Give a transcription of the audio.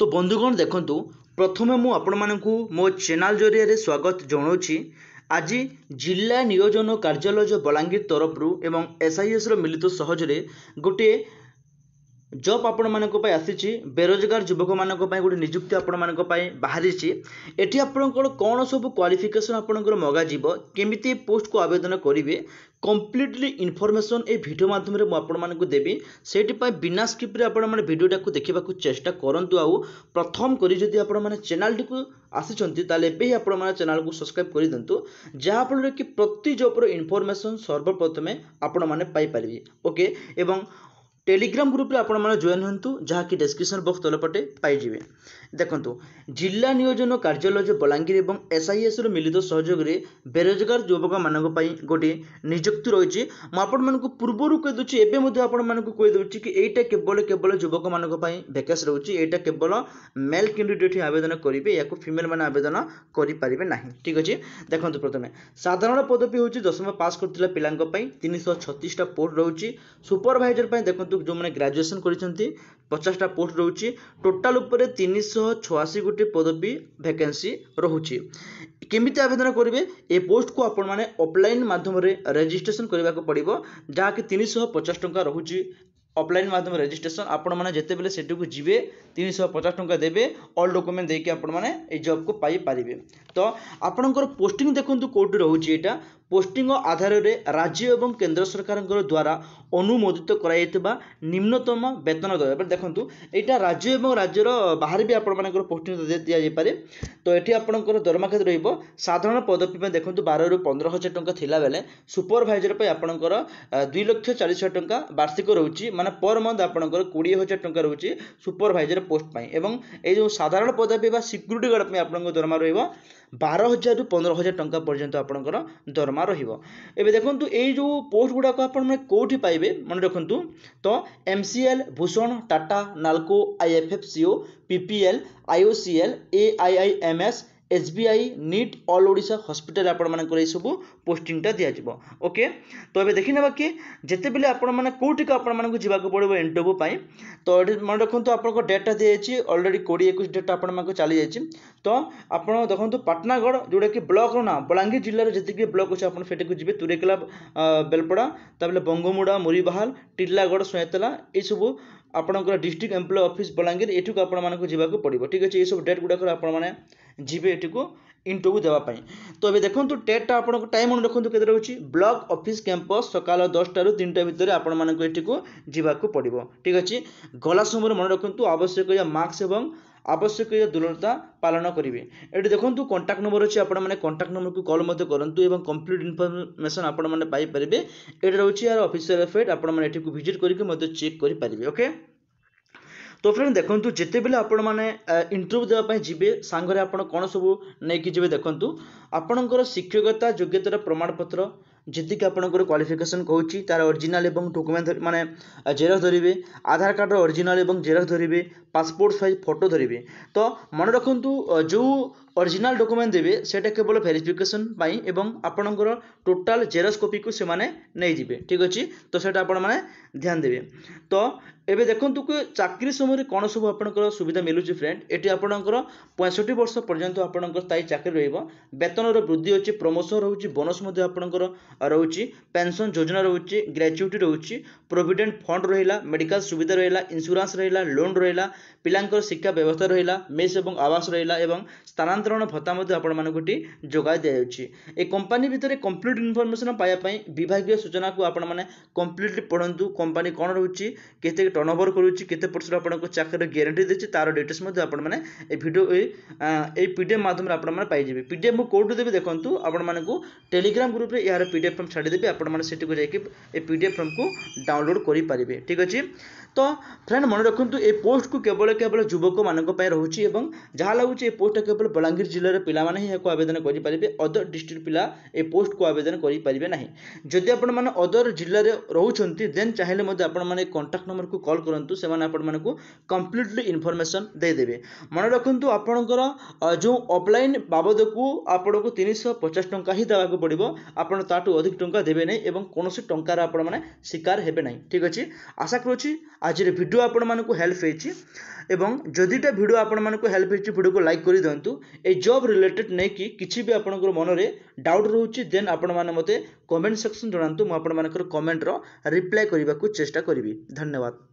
তো ବନ୍ଧୁଗଣ ଦେଖନ୍ତୁ ପ୍ରଥମେ ମୁଁ ଆପଣମାନଙ୍କୁ ମୋ ଚ୍ୟାନେଲ୍ ଜରିଆରେ ସ୍ୱାଗତ ଜଣାଉଛି ଆଜି ଜିଲ୍ଲା ନିୟୋଜନ କାର୍ଯ୍ୟାଳୟ ଯେଉଁ ବଲାଙ୍ଗୀର ତରଫରୁ ଏବଂ ଏସ୍ଆଇଏସ୍ର ମିଳିତ ସହଯୋଗରେ ଗୋଟିଏ ଜବ୍ ଆପଣମାନଙ୍କ ପାଇଁ ଆସିଛି ବେରୋଜଗାର ଯୁବକମାନଙ୍କ ପାଇଁ ଗୋଟେ ନିଯୁକ୍ତି ଆପଣମାନଙ୍କ ପାଇଁ ବାହାରିଛି ଏଠି ଆପଣଙ୍କର କ'ଣ ସବୁ କ୍ୱାଲିଫିକେସନ୍ ଆପଣଙ୍କର ମଗାଯିବ କେମିତି ପୋଷ୍ଟକୁ ଆବେଦନ କରିବେ କମ୍ପ୍ଲିଟଲି ଇନଫର୍ମେସନ୍ ଏ ଭିଡ଼ିଓ ମାଧ୍ୟମରେ ମୁଁ ଆପଣମାନଙ୍କୁ ଦେବି ସେଇଥିପାଇଁ ବିନା ସ୍କିପ୍ରେ ଆପଣମାନେ ଭିଡ଼ିଓଟାକୁ ଦେଖିବାକୁ ଚେଷ୍ଟା କରନ୍ତୁ ଆଉ ପ୍ରଥମ କରି ଯଦି ଆପଣମାନେ ଚ୍ୟାନେଲ୍ଟିକୁ ଆସିଛନ୍ତି ତାହେଲେ ଏବେ ହିଁ ଆପଣମାନେ ଚ୍ୟାନେଲ୍କୁ ସବସ୍କ୍ରାଇବ୍ କରିଦିଅନ୍ତୁ ଯାହାଫଳରେ କି ପ୍ରତି ଜବ୍ର ଇନଫର୍ମେସନ୍ ସର୍ବପ୍ରଥମେ ଆପଣମାନେ ପାଇପାରିବେ ଓକେ ଏବଂ ଟେଲିଗ୍ରାମ ଗ୍ରୁପରେ ଆପଣମାନେ ଜଏନ୍ ହୁଅନ୍ତୁ ଯାହାକି ଡେସ୍କ୍ରିପସନ୍ ବକ୍ସ ତଳପଟେ ପାଇଯିବେ ଦେଖନ୍ତୁ ଜିଲ୍ଲା ନିୟୋଜନ କାର୍ଯ୍ୟାଳୟ ବଲାଙ୍ଗୀର ଏବଂ ଏସ୍ଆଇଏସ୍ର ମିଳିତ ସହଯୋଗରେ ବେରୋଜଗାର ଯୁବକମାନଙ୍କ ପାଇଁ ଗୋଟିଏ ନିଯୁକ୍ତି ରହିଛି ମୁଁ ଆପଣମାନଙ୍କୁ ପୂର୍ବରୁ କହିଦେଉଛି ଏବେ ମଧ୍ୟ ଆପଣମାନଙ୍କୁ କହିଦେଉଛି କି ଏଇଟା କେବଳ କେବଳ ଯୁବକମାନଙ୍କ ପାଇଁ ଭେକାନ୍ସ ରହୁଛି ଏଇଟା କେବଳ ମେଲ୍ କ୍ୟାଣ୍ଡିଡେଟ୍ ହିଁ ଆବେଦନ କରିବେ ଏହାକୁ ଫିମେଲ୍ମାନେ ଆବେଦନ କରିପାରିବେ ନାହିଁ ଠିକ୍ ଅଛି ଦେଖନ୍ତୁ ପ୍ରଥମେ ସାଧାରଣ ପଦବୀ ହେଉଛି ଦଶମ ପାସ୍ କରିଥିବା ପିଲାଙ୍କ ପାଇଁ ତିନିଶହ ଛତିଶଟା ପୋଷ୍ଟ ରହୁଛି ସୁପରଭାଇଜର ପାଇଁ ଦେଖନ୍ତୁ ଯେଉଁମାନେ ଗ୍ରାଜୁଏସନ୍ କରିଛନ୍ତି ପଚାଶଟା ପୋଷ୍ଟ ରହୁଛି ଟୋଟାଲ୍ ଉପରେ ତିନିଶହ ଛୟାଅଶୀ ଗୋଟି ପଦବୀ ଭ୍ୟାକେନ୍ସି ରହୁଛି କେମିତି ଆବେଦନ କରିବେ ଏ ପୋଷ୍ଟକୁ ଆପଣମାନେ ଅଫଲାଇନ୍ ମାଧ୍ୟମରେ ରେଜିଷ୍ଟ୍ରେସନ୍ କରିବାକୁ ପଡ଼ିବ ଯାହାକି ତିନିଶହ ପଚାଶ ଟଙ୍କା ରହୁଛି অফলাইন মাধ্যমে রেজিস্ট্রেশন আপনার যেতবে সেটুকু যাবে তিনশহ পচাশ টাকা দেবে অল ডকুমেন্ট দিয়ে আপনার এই জবকু পাইপারে তো আপনার পোস্টিং দেখুন কোটি রয়েছে এটা ପୋଷ୍ଟିଂ ଆଧାରରେ ରାଜ୍ୟ ଏବଂ କେନ୍ଦ୍ର ସରକାରଙ୍କ ଦ୍ୱାରା ଅନୁମୋଦିତ କରାଯାଇଥିବା ନିମ୍ନତମ ବେତନ ଦର ଏବେ ଦେଖନ୍ତୁ ଏଇଟା ରାଜ୍ୟ ଏବଂ ରାଜ୍ୟର ବାହାରେ ବି ଆପଣମାନଙ୍କର ପୋଷ୍ଟିଂ ଦିଆଯାଇପାରେ ତ ଏଠି ଆପଣଙ୍କର ଦରମା କେତେ ରହିବ ସାଧାରଣ ପଦବୀ ପାଇଁ ଦେଖନ୍ତୁ ବାରରୁ ପନ୍ଦର ହଜାର ଟଙ୍କା ଥିଲାବେଳେ ସୁପରଭାଇଜର ପାଇଁ ଆପଣଙ୍କର ଦୁଇ ଲକ୍ଷ ଚାଳିଶ ହଜାର ଟଙ୍କା ବାର୍ଷିକ ରହୁଛି ମାନେ ପର୍ ମନ୍ଥ ଆପଣଙ୍କର କୋଡ଼ିଏ ହଜାର ଟଙ୍କା ରହୁଛି ସୁପରଭାଇଜର ପୋଷ୍ଟ ପାଇଁ ଏବଂ ଏଇ ଯେଉଁ ସାଧାରଣ ପଦବୀ ବା ସିକ୍ୟୁରିଟି ଗାର୍ଡ଼ ପାଇଁ ଆପଣଙ୍କ ଦରମା ରହିବ ବାର ହଜାରରୁ ପନ୍ଦର ହଜାର ଟଙ୍କା ପର୍ଯ୍ୟନ୍ତ ଆପଣଙ୍କର ଦରମା ରହିବ ଏବେ ଦେଖନ୍ତୁ ଏଇ ଯେଉଁ ପୋଷ୍ଟ ଗୁଡ଼ାକ ଆପଣମାନେ କେଉଁଠି ପାଇବେ ମନେ ରଖନ୍ତୁ ତ M C L Bhushan Tata Nalco I F F C O P P L I O C L A I I M S S B I NIT all Odisha hospital ଆପଣମାନଙ୍କର ଏସବୁ ପୋଷ୍ଟିଂଟା ଦିଆଯିବ ଓକେ ତ ଏବେ ଦେଖିନେବା କି ଯେତେବେଳେ ଆପଣମାନେ କେଉଁଠିକୁ ଆପଣମାନଙ୍କୁ ଯିବାକୁ ପଡ଼ିବ ଇଣ୍ଟରଭ୍ୟୁ ପାଇଁ ତ ଏଠି ମନେ ରଖନ୍ତୁ ଆପଣଙ୍କ ଡେଟ୍ଟା ଦିଆଯାଇଛି ଅଲରେଡ଼ି କୋଡ଼ିଏ ଏକୋଇଶ ଡେଟ୍ଟା ଆପଣମାନଙ୍କୁ ଚାଲିଯାଇଛି ତ ଆପଣ ଦେଖନ୍ତୁ ପାଟନାଗଡ଼ ଯେଉଁଟାକି ବ୍ଲକ୍ର ନାଁ ବଲାଙ୍ଗୀର ଜିଲ୍ଲାରେ ଯେତିକି ବ୍ଲକ୍ ଅଛି ଆପଣ ସେଠିକୁ ଯିବେ ତୁରେକେଲା ବେଲପଡ଼ା ତା'ପରେ ବଙ୍ଗମୁଡ଼ା ମୁରିବାହାଲ ଟିର୍ଲାଗଡ଼ ସୟତଲା ଏଇସବୁ ଆପଣଙ୍କର ଡିଷ୍ଟ୍ରିକ୍ଟ ଏମ୍ପ୍ଲୟ ଅଫିସ୍ ବଲାଙ୍ଗୀର ଏଠିକୁ ଆପଣମାନଙ୍କୁ ଯିବାକୁ ପଡ଼ିବ ଠିକ୍ ଅଛି ଏଇସବୁ ଡେଟ୍ ଗୁଡ଼ାକରେ ଆପଣମାନେ ଯିବେ ଏଠିକୁ ଇଣ୍ଟରଭ୍ୟୁ ଦେବା ପାଇଁ ତ ଏବେ ଦେଖନ୍ତୁ ଡେଟ୍ଟା ଆପଣଙ୍କୁ ଟାଇମ୍ ମନେ ରଖନ୍ତୁ କେତେ ରହୁଛି ବ୍ଲକ୍ ଅଫିସ୍ କ୍ୟାମ୍ପସ୍ ସକାଳ ଦଶଟାରୁ ତିନିଟା ଭିତରେ ଆପଣମାନଙ୍କୁ ଏଠିକୁ ଯିବାକୁ ପଡ଼ିବ ଠିକ୍ ଅଛି ଗଲା ସମୟରେ ମନେ ରଖନ୍ତୁ ଆବଶ୍ୟକ ମାସ୍କ ଏବଂ আবশ্যকীয় দুলনতা পালন করিবে এডি দেখন্ত কন্টাক্ট নাম্বার আছে আপন মানে কন্টাক্ট নাম্বারକୁ কল মদ্ধ করন্ত এবং কমপ্লিট ইনফরমেশন আপন মানে পাই পারিবে এডি রহুচি আর অফিশিয়াল এফেড আপন মানে এটিକୁ ভিজিট করিকে মদ্ধ চেক করি পারিবে ওকে তো ফ্রেন্ড দেখন্ত জিতেবিলে আপন মানে ইন্টারভিউ দেবা পই জিবে সাংঘরে আপন কোনসব নেকি জিবে দেখন্ত আপনকৰ শিক্ষাগত যোগ্যতাৰ প্ৰমাণপত্ৰ ଯେତିକି ଆପଣଙ୍କର କ୍ୱାଲିଫିକେସନ୍ କହୁଛି ତା'ର ଅରିଜିନାଲ୍ ଏବଂ ଡକୁମେଣ୍ଟ ମାନେ ଜେରକ୍ସ ଧରିବେ ଆଧାର କାର୍ଡ଼ର ଅରିଜିନାଲ୍ ଏବଂ ଜେରକ୍ସ ଧରିବେ ପାସପୋର୍ଟ ସାଇଜ୍ ଫଟୋ ଧରିବେ ତ ମନେ ରଖନ୍ତୁ ଯେଉଁ অরিজিনাল ডকুমেন্ট দেবে সেটা কেবল ভেরিফিকেসন পাই এবং আপনার টোটাল জেরক্স কপি কু সে নেইবে ঠিক আছে তো সেটা আপনার মানে ধ্যান দেবে তো এবে দেখুন চাকরি সময় কোণ সব আপনার সুবিধা মিলুচি ফ্রেন্ড এটি আপনার পঁয়ষঠি বর্ষ পর্যন্ত আপনার স্থায়ী চাকরি রহব বেতনর বৃদ্ধি হচ্ছে প্রমোশন রয়েছে বোনস আপনার রয়েছে পেনশন যোজনা রয়েছে গ্রাচুইটি রয়েছে প্রভিডেন্ট ফন্ড রহিলা মেডিকাল সুবিধা রহিলা ইন্স্যুরান্স রহিলা লোন রহিলা পিলাঙ্কর শিক্ষা ব্যবস্থা রহিলা মেস এবং আবাস রহিলা এবং স্থানান্তর ସାଧାରଣ ଭତ୍ତା ମଧ୍ୟ ଆପଣମାନଙ୍କୁ ଏଠି ଯୋଗାଇ ଦିଆଯାଉଛି ଏ କମ୍ପାନୀ ଭିତରେ କମ୍ପ୍ଲିଟ୍ ଇନଫର୍ମେସନ୍ ପାଇବା ପାଇଁ ବିଭାଗୀୟ ସୂଚନାକୁ ଆପଣମାନେ କମ୍ପ୍ଲିଟଲି ପଢ଼ନ୍ତୁ କମ୍ପାନୀ କ'ଣ ରହୁଛି କେତେ ଟର୍ନ ଓଭର କରୁଛି କେତେ ପରସେଣ୍ଟ ଆପଣଙ୍କୁ ଚାକିରିର ଗ୍ୟାରେଣ୍ଟି ଦେଇଛି ତା'ର ଡିଟେଲ୍ସ ମଧ୍ୟ ଆପଣମାନେ ଏ ଭିଡ଼ିଓ ଏଇ ପି ଡି ଏଫ୍ ମାଧ୍ୟମରେ ଆପଣମାନେ ପାଇଯିବେ ପି ଡି ଏଫ୍ ମୁଁ କେଉଁଠୁ ଦେବି ଦେଖନ୍ତୁ ଆପଣମାନଙ୍କୁ ଟେଲିଗ୍ରାମ୍ ଗ୍ରୁପ୍ରେ ଏହାର ପି ଡି ଏଫ୍ ଫର୍ମ ଛାଡ଼ିଦେବି ଆପଣମାନେ ସେଠିକୁ ଯାଇକି ଏ ପି ଡି ଏଫ୍ ଫର୍ମକୁ ଡାଉନଲୋଡ଼୍ କରିପାରିବେ ଠିକ୍ ଅଛି ତ ଫ୍ରେଣ୍ଡ ମନେ ରଖନ୍ତୁ ଏ ପୋଷ୍ଟକୁ କେବଳ କେବଳ ଯୁବକମାନଙ୍କ ପାଇଁ ରହୁଛି ଏବଂ ଯାହା ଲାଗୁଛି ଏ ପୋଷ୍ଟଟା କେବଳ ବଲାଙ୍ଗୀର ଜିଲ୍ଲାର ପିଲାମାନେ ହିଁ ଏହାକୁ ଆବେଦନ କରିପାରିବେ ଅଦର ଡିଷ୍ଟ୍ରିକ୍ଟ ପିଲା ଏ ପୋଷ୍ଟକୁ ଆବେଦନ କରିପାରିବେ ନାହିଁ ଯଦି ଆପଣମାନେ ଅଦର ଜିଲ୍ଲାରେ ରହୁଛନ୍ତି ଦେନ୍ ଚାହିଁଲେ ମଧ୍ୟ ଆପଣମାନେ କଣ୍ଟାକ୍ଟ ନମ୍ବରକୁ କଲ୍ କରନ୍ତୁ ସେମାନେ ଆପଣମାନଙ୍କୁ କମ୍ପ୍ଲିଟଲି ଇନଫର୍ମେସନ୍ ଦେଇଦେବେ ମନେ ରଖନ୍ତୁ ଆପଣଙ୍କର ଯେଉଁ ଅଫ୍ଲାଇନ୍ ବାବଦକୁ ଆପଣଙ୍କୁ ତିନିଶହ ପଚାଶ ଟଙ୍କା ହିଁ ଦେବାକୁ ପଡ଼ିବ ଆପଣ ତାଠୁ ଅଧିକ ଟଙ୍କା ଦେବେ ନାହିଁ ଏବଂ କୌଣସି ଟଙ୍କାର ଆପଣମାନେ ଶିକାର ହେବେ ନାହିଁ ଠିକ୍ ଅଛି ଆଶା କରୁଛି ଆଜିର ଭିଡ଼ିଓ ଆପଣମାନଙ୍କୁ ହେଲ୍ପ ହେଇଛି ଏବଂ ଯଦିଟା ଭିଡ଼ିଓ ଆପଣମାନଙ୍କୁ ହେଲ୍ପ ହେଇଛି ଭିଡ଼ିଓକୁ ଲାଇକ୍ କରିଦିଅନ୍ତୁ ଏଇ ଜବ୍ ରିଲେଟେଡ୍ ନେଇକି କିଛି ବି ଆପଣଙ୍କର ମନରେ ଡାଉଟ୍ ରହୁଛି ଦେନ୍ ଆପଣମାନେ ମୋତେ କମେଣ୍ଟ ସେକ୍ସନ୍ ଜଣାନ୍ତୁ ମୁଁ ଆପଣମାନଙ୍କର କମେଣ୍ଟର ରିପ୍ଲାଏ କରିବାକୁ ଚେଷ୍ଟା କରିବି ଧନ୍ୟବାଦ